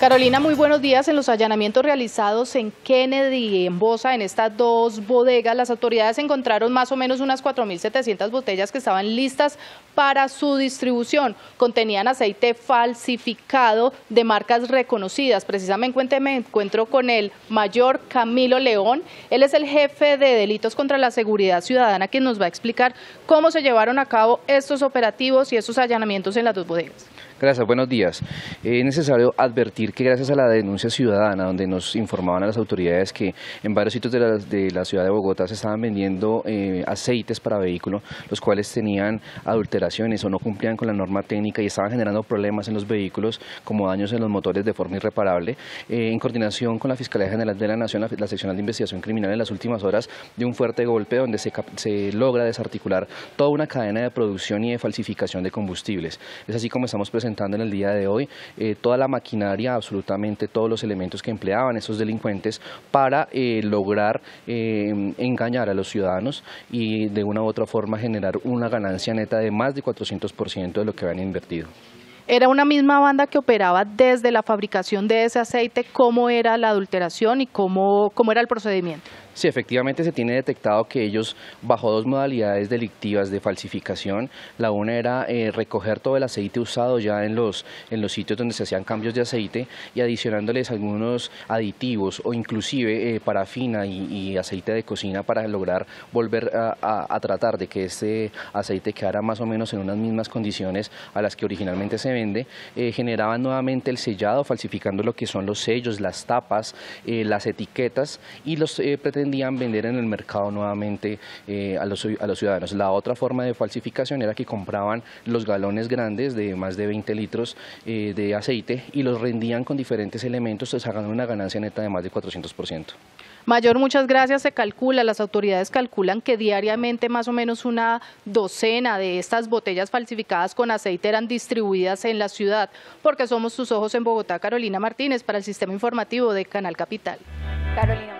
Carolina, muy buenos días. En los allanamientos realizados en Kennedy y en Bosa, en estas dos bodegas, las autoridades encontraron más o menos unas 4.700 botellas que estaban listas para su distribución. Contenían aceite falsificado de marcas reconocidas. Precisamente me encuentro con el mayor Camilo León. Él es el jefe de delitos contra la seguridad ciudadana, quien nos va a explicar cómo se llevaron a cabo estos operativos y estos allanamientos en las dos bodegas. Gracias, buenos días. Eh, es necesario advertir que gracias a la denuncia ciudadana, donde nos informaban a las autoridades que en varios sitios de la, ciudad de Bogotá se estaban vendiendo eh, aceites para vehículos, los cuales tenían adulteraciones o no cumplían con la norma técnica y estaban generando problemas en los vehículos como daños en los motores de forma irreparable, eh, en coordinación con la Fiscalía General de la Nación, la, Seccional de Investigación Criminal en las últimas horas, de un fuerte golpe donde se, logra desarticular toda una cadena de producción y de falsificación de combustibles. Es así como estamos presentando en el día de hoy eh, toda la maquinaria absolutamente todos los elementos que empleaban esos delincuentes para eh, lograr eh, engañar a los ciudadanos y de una u otra forma generar una ganancia neta de más de 400% de lo que habían invertido. ¿Era una misma banda que operaba desde la fabricación de ese aceite? ¿Cómo era la adulteración y cómo, cómo era el procedimiento? Sí, efectivamente se tiene detectado que ellos bajo dos modalidades delictivas de falsificación. La una era eh, recoger todo el aceite usado ya en los, en los sitios donde se hacían cambios de aceite y adicionándoles algunos aditivos o inclusive eh, parafina y, aceite de cocina para lograr volver a, tratar de que este aceite quedara más o menos en unas mismas condiciones a las que originalmente se vende. Eh, generaban nuevamente el sellado falsificando lo que son los sellos, las tapas, las etiquetas y los pretendían vender en el mercado nuevamente eh, a, los, ciudadanos. La otra forma de falsificación era que compraban los galones grandes de más de 20 litros eh, de aceite y los rendían con diferentes elementos, sacando una ganancia neta de más de 400%. Mayor, muchas gracias. Se calcula, las autoridades calculan que diariamente más o menos una docena de estas botellas falsificadas con aceite eran distribuidas en la ciudad, porque somos tus ojos en Bogotá. Carolina Martínez para el Sistema Informativo de Canal Capital. Carolina.